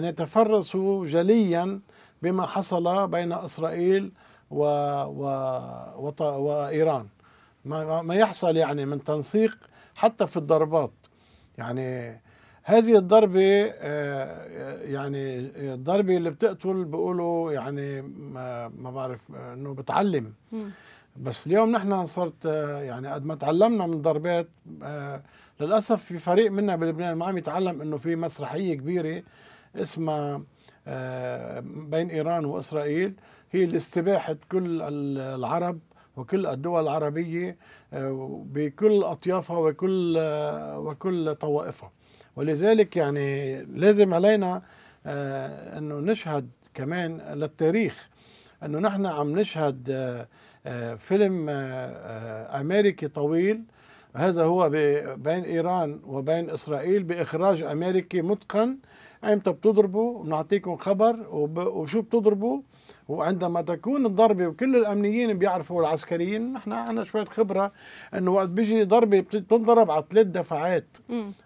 يتفرس جليا بما حصل بين اسرائيل و... و... وط... وايران ما... ما يحصل يعني من تنسيق حتى في الضربات يعني هذه الضربة آه، يعني الضربة اللي بتقتل بيقولوا يعني ما, ما بعرف انه بتعلم بس اليوم نحن صرت آه، يعني قد ما تعلمنا من ضربات آه، للاسف في فريق منا بلبنان ما عم يتعلم انه في مسرحية كبيرة اسمها آه، بين إيران وإسرائيل هي لاستباحه كل العرب وكل الدول العربية آه، بكل أطيافها وكل آه، وكل طوائفها ولذلك يعني لازم علينا أنه نشهد كمان للتاريخ أنه نحن عم نشهد فيلم أمريكي طويل هذا هو بين إيران وبين إسرائيل بإخراج أمريكي متقن امتى بتضربوا بنعطيكم خبر وشو بتضربوا وعندما تكون الضربة وكل الأمنيين بيعرفوا العسكريين نحن عندنا شوية خبرة أنه وقت بيجي ضربة بتنضرب على ثلاث دفعات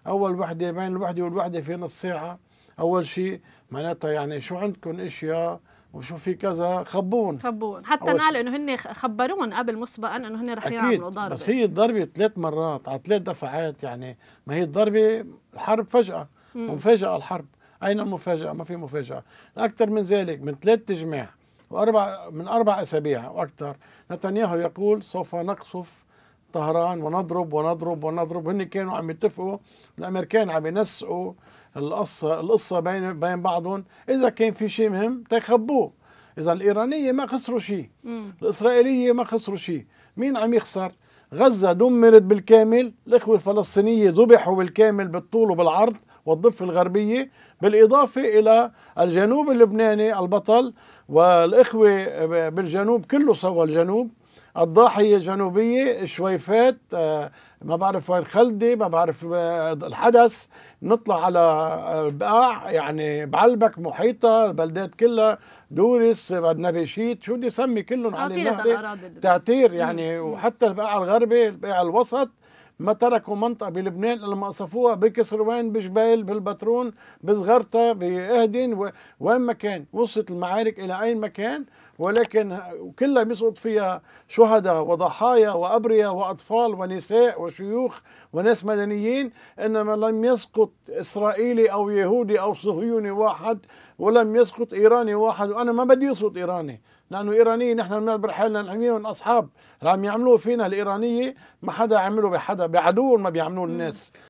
أول وحدة بين الوحدة والوحدة في نص ساعة اول شيء معناتها يعني شو عندكم اشياء وشو في كذا خبون خبون حتى نعلم انه هن خبرون قبل مسبقا انه هن رح أكيد. يعملوا ضربه بس هي الضربه ثلاث مرات على ثلاث دفعات يعني ما هي الضربه الحرب فجاه مفاجاه الحرب اين المفاجاه ما في مفاجاه اكثر من ذلك من ثلاث تجميع واربع من اربع اسابيع واكثر نتنياهو يقول سوف نقصف طهران ونضرب ونضرب ونضرب هن كانوا عم يتفقوا الامريكان عم ينسقوا القصه القصه بين بين بعضهم اذا كان في شيء مهم تخبوه اذا الايرانيه ما خسروا شيء الاسرائيليه ما خسروا شيء مين عم يخسر غزه دمرت بالكامل الاخوه الفلسطينيه ذبحوا بالكامل بالطول وبالعرض والضفه الغربيه بالاضافه الى الجنوب اللبناني البطل والاخوه بالجنوب كله سوا الجنوب الضاحيه الجنوبيه شويفات آه، ما بعرف وين خلدي ما بعرف آه، الحدث نطلع على آه، البقاع يعني بعلبك محيطه البلدات كلها دورس شيت شو بدي اسمي كلهم على تعتير يعني وحتى البقاع الغربي البقاع الوسط ما تركوا منطقة بلبنان إلا ما قصفوها بكسروان بجبال بالبترون بزغرطة بأهدن وين ما كان وصلت المعارك إلى اي مكان ولكن كلها بيسقط فيها شهداء وضحايا وأبرياء وأطفال ونساء وشيوخ وناس مدنيين إنما لم يسقط إسرائيلي أو يهودي أو صهيوني واحد ولم يسقط إيراني واحد وأنا ما بدي يسقط إيراني لانه ايرانيه نحن بنعبر حالنا نحميهم من اصحاب اللي عم يعملوه فينا الايرانيه ما حدا عمله بحدا بعدو ما بيعملوه الناس